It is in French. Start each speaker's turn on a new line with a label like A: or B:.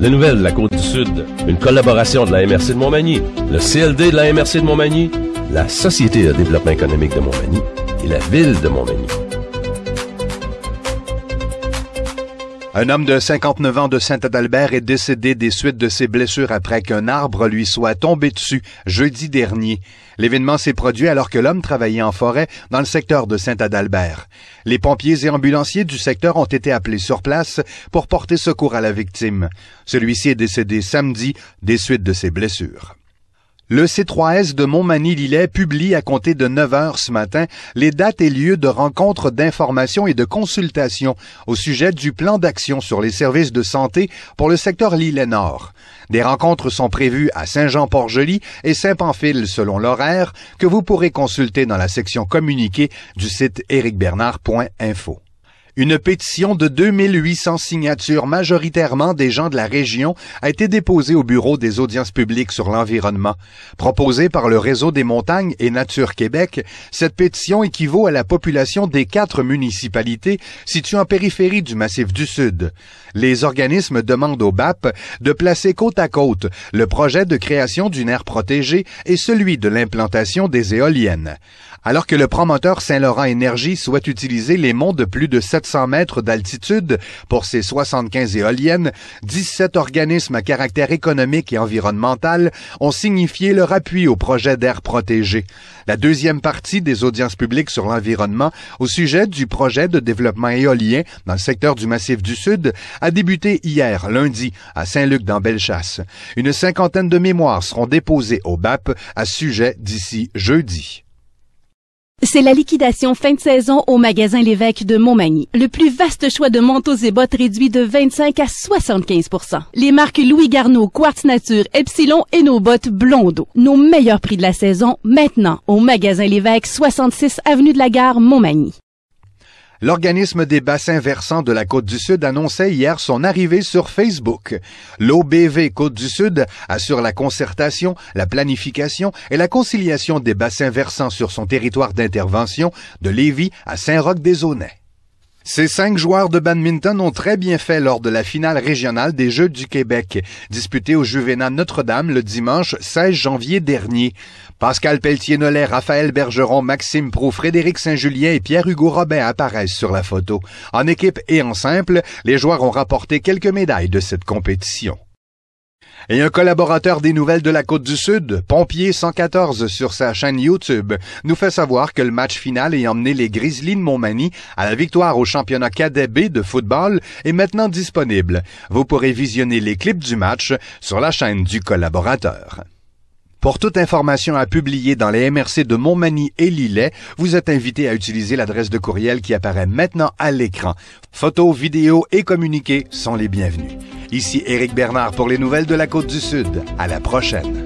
A: Les nouvelles de la Côte-du-Sud, une collaboration de la MRC de Montmagny, le CLD de la MRC de Montmagny, la Société de développement économique de Montmagny et la Ville de Montmagny. Un homme de 59 ans de Saint-Adalbert est décédé des suites de ses blessures après qu'un arbre lui soit tombé dessus jeudi dernier. L'événement s'est produit alors que l'homme travaillait en forêt dans le secteur de Saint-Adalbert. Les pompiers et ambulanciers du secteur ont été appelés sur place pour porter secours à la victime. Celui-ci est décédé samedi des suites de ses blessures. Le C3S de Montmagny-Lillet publie à compter de 9 heures ce matin les dates et lieux de rencontres d'information et de consultation au sujet du plan d'action sur les services de santé pour le secteur Lillet-Nord. Des rencontres sont prévues à Saint-Jean-Port-Joli et Saint-Pamphile selon l'horaire que vous pourrez consulter dans la section communiquée du site ericbernard.info. Une pétition de 2800 signatures, majoritairement des gens de la région, a été déposée au Bureau des audiences publiques sur l'environnement. Proposée par le Réseau des montagnes et Nature Québec, cette pétition équivaut à la population des quatre municipalités situées en périphérie du Massif du Sud. Les organismes demandent au BAP de placer côte à côte le projet de création d'une aire protégée et celui de l'implantation des éoliennes. Alors que le promoteur Saint-Laurent Énergie souhaite utiliser les monts de plus de 700 mètres d'altitude pour ses 75 éoliennes, 17 organismes à caractère économique et environnemental ont signifié leur appui au projet d'air protégé. La deuxième partie des audiences publiques sur l'environnement au sujet du projet de développement éolien dans le secteur du Massif du Sud a débuté hier, lundi, à Saint-Luc dans Bellechasse. Une cinquantaine de mémoires seront déposées au BAP à sujet d'ici jeudi.
B: C'est la liquidation fin de saison au magasin L'évêque de Montmagny. Le plus vaste choix de manteaux et bottes réduit de 25 à 75 Les marques Louis Garneau, Quartz Nature, Epsilon et nos bottes Blondeau. Nos meilleurs prix de la saison maintenant au magasin L'évêque 66 avenue de la Gare Montmagny.
A: L'organisme des bassins versants de la Côte du Sud annonçait hier son arrivée sur Facebook. L'OBV Côte du Sud assure la concertation, la planification et la conciliation des bassins versants sur son territoire d'intervention de Lévis à Saint-Roch-des-Aunais. Ces cinq joueurs de badminton ont très bien fait lors de la finale régionale des Jeux du Québec, disputée au Juvénat Notre-Dame le dimanche 16 janvier dernier. Pascal Pelletier-Nollet, Raphaël Bergeron, Maxime Pro, Frédéric Saint-Julien et Pierre-Hugo Robin apparaissent sur la photo. En équipe et en simple, les joueurs ont rapporté quelques médailles de cette compétition. Et un collaborateur des Nouvelles de la Côte du Sud, Pompier 114 sur sa chaîne YouTube, nous fait savoir que le match final ayant emmené les Grizzlies de Montmagny à la victoire au championnat cadet B de football est maintenant disponible. Vous pourrez visionner les clips du match sur la chaîne du collaborateur. Pour toute information à publier dans les MRC de Montmagny et Lillet, vous êtes invité à utiliser l'adresse de courriel qui apparaît maintenant à l'écran. Photos, vidéos et communiqués sont les bienvenus. Ici Éric Bernard pour les nouvelles de la Côte du Sud. À la prochaine.